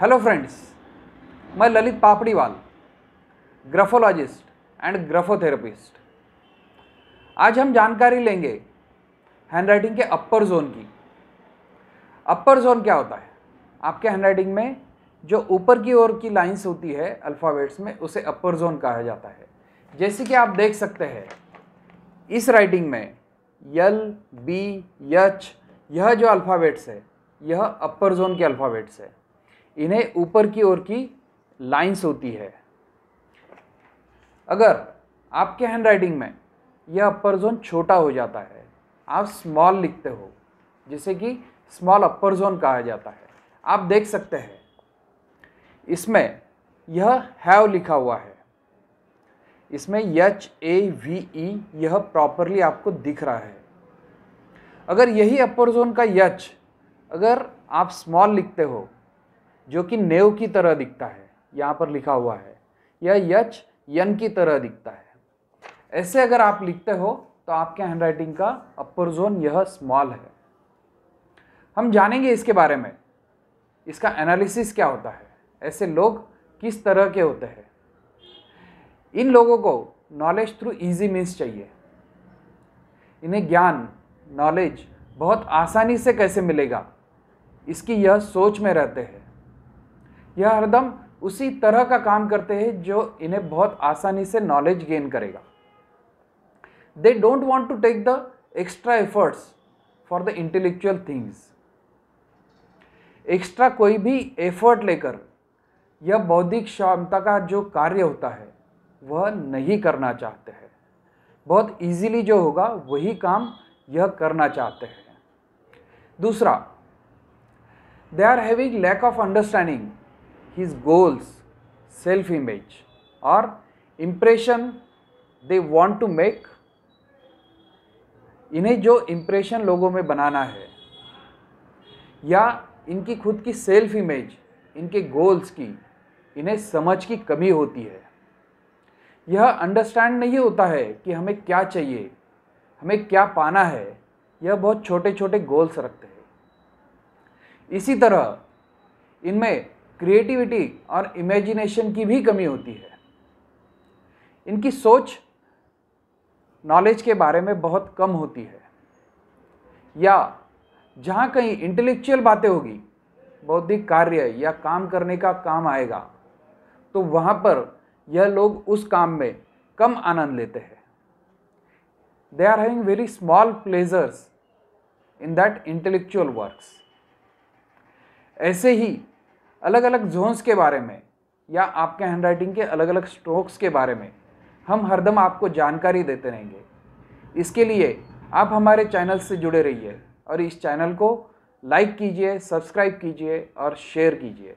Hello friends मैं Lalit Papdiwal graphologist and graphotherapist आज हम जानकारी लेंगे हैंड राइटिंग के अपर जोन की अपर जोन क्या होता है आपके हैंड राइटिंग में जो ऊपर की ओर की लाइंस होती है अल्फ़ाबेट्स में उसे अपर जोन कहा जाता है जैसे कि आप देख सकते हैं इस राइटिंग में यल बी यच यह जो अल्फ़ाबेट्स है यह अपर जोन के अल्फ़ाबेट्स है इन्हें ऊपर की ओर की लाइंस होती है अगर आपके हैंड राइटिंग में यह अपर जोन छोटा हो जाता है आप स्मॉल लिखते हो जिसे कि स्मॉल अपर जोन कहा जाता है आप देख सकते हैं इसमें यह हैव लिखा हुआ है इसमें एच ए वी ई यह प्रॉपरली आपको दिख रहा है अगर यही अपर जोन का यच अगर आप स्मॉल लिखते हो जो कि नेव की तरह दिखता है यहाँ पर लिखा हुआ है यह यच यन की तरह दिखता है ऐसे अगर आप लिखते हो तो आपके हैंड राइटिंग का अपर जोन यह स्मॉल है हम जानेंगे इसके बारे में इसका एनालिसिस क्या होता है ऐसे लोग किस तरह के होते हैं इन लोगों को नॉलेज थ्रू इजी मीन्स चाहिए इन्हें ज्ञान नॉलेज बहुत आसानी से कैसे मिलेगा इसकी यह सोच में रहते हैं यह हरदम उसी तरह का काम करते हैं जो इन्हें बहुत आसानी से नॉलेज गेन करेगा they don't want to take the extra efforts for the intellectual things extra कोई भी एफर्ट लेकर यह बौद्धिक क्षमता का जो कार्य होता है वह नहीं करना चाहते हैं बहुत इजीली जो होगा वही काम यह करना चाहते हैं दूसरा they are having lack of understanding his goals, self image, or impression they want to make. इन्हें जो इम्प्रेशन लोगों में बनाना है या इनकी खुद की सेल्फ इमेज इनके गोल्स की इन्हें समझ की कमी होती है यह अंडरस्टैंड नहीं होता है कि हमें क्या चाहिए हमें क्या पाना है यह बहुत छोटे छोटे गोल्स रखते हैं इसी तरह इनमें क्रिएटिविटी और इमेजिनेशन की भी कमी होती है इनकी सोच नॉलेज के बारे में बहुत कम होती है या जहाँ कहीं इंटेलेक्चुअल बातें होगी बौद्धिक कार्य या काम करने का काम आएगा तो वहाँ पर यह लोग उस काम में कम आनंद लेते हैं they are having very small pleasures in that intellectual works ऐसे ही अलग अलग जोन्स के बारे में या आपके हैंडराइटिंग के अलग अलग स्ट्रोक्स के बारे में हम हरदम आपको जानकारी देते रहेंगे इसके लिए आप हमारे चैनल से जुड़े रहिए और इस चैनल को लाइक कीजिए सब्सक्राइब कीजिए और शेयर कीजिए